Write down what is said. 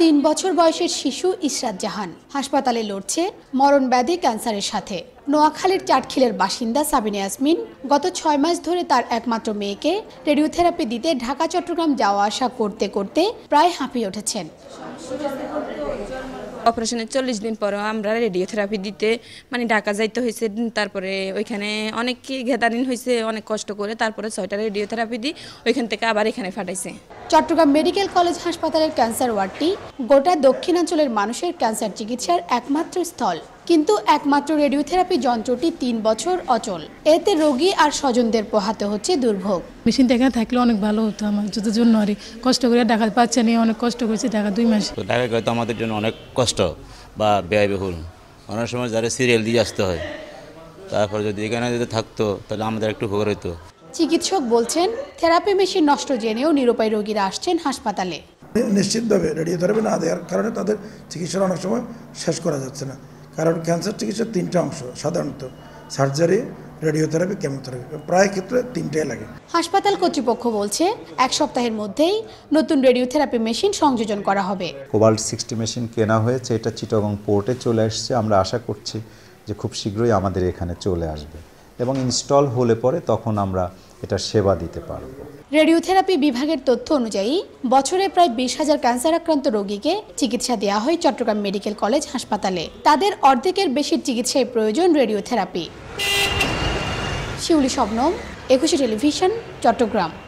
তিন বছর বয়সের শিশু ইশরাত জাহান হাসপাতালে লড়ছে মরণ ব্যাধি ক্যান্সারের সাথে নোয়াখালীর চাটখিলের বাসিন্দা সাবিনা ইয়াসমিন গত ছয় মাস ধরে তার একমাত্র মেয়েকে রেডিওথেরাপি দিতে ঢাকা চট্টগ্রাম যাওয়া আসা করতে করতে প্রায় হাঁপিয়ে উঠেছেন অপারেশনের চল্লিশ দিন পরেও আমরা রেডিওথেরাপি দিতে মানে ঢাকা যাইতে হয়েছে তারপরে ওইখানে অনেক ঘেদারিন হয়েছে অনেক কষ্ট করে তারপরে ছয়টা রেডিওথেরাপি দিই ওইখান থেকে আবার এখানে পাঠাইছে চট্টগ্রাম মেডিকেল কলেজ হাসপাতালের ক্যান্সার ওয়ার্ডটি গোটা দক্ষিণাঞ্চলের মানুষের ক্যান্সার চিকিৎসার একমাত্র স্থল কিন্তু একমাত্র রেডিওথেরাপি যন্ত্রটি তিন বছর অচল এতে রোগী আর স্বজনদের পোহাতে হচ্ছে দুর্ভোগ মেশিনটা এখানে থাকলে অনেক ভালো হতো আমার যত জন্য আরে কষ্ট করে টাকা পাচ্ছে না অনেক কষ্ট করেছি টাকা দুই মাস টাকা হয়তো আমাদের জন্য অনেক কষ্ট বা ব্যয়বহুল অনেক সময় যারা সিরিয়াল দিয়ে আসতে হয় তারপর যদি এখানে যদি থাকতো তাহলে আমাদের একটু উপকার হতো চিকিৎসক বলছেন থেরাপি মেশিন নষ্ট জেনেও নিরুপায় রোগীরা আসছেন হাসপাতালে নিশ্চিতভাবে রেডিওথেরাপি না দেওয়ার কারণে তাদের চিকিৎসা অনেক সময় শেষ করা যাচ্ছে না কারণ ক্যান্সার চিকিৎসার তিনটা অংশ সাধারণত সার্জারি রেডিওথেরাপি কেমোথেরাপি প্রায় ক্ষেত্রে তিনটাই লাগে হাসপাতাল কর্তৃপক্ষ বলছে এক সপ্তাহের মধ্যেই নতুন রেডিওথেরাপি মেশিন সংযোজন করা হবে কোবাল্ট সিক্সটি মেশিন কেনা হয়েছে এটা চিটাগং পোর্টে চলে আসছে আমরা আশা করছি যে খুব শীঘ্রই আমাদের এখানে চলে আসবে এবং ইনস্টল হলে পরে তখন আমরা এটা সেবা দিতে পারব রেডিওথেরাপি বিভাগের তথ্য অনুযায়ী বছরে প্রায় বিশ হাজার ক্যান্সার আক্রান্ত রোগীকে চিকিৎসা দেওয়া হয় চট্টগ্রাম মেডিকেল কলেজ হাসপাতালে তাদের অর্ধেকের বেশি চিকিৎসায় প্রয়োজন রেডিওথেরাপি শিউলি স্বপ্নম একুশে টেলিভিশন চট্টগ্রাম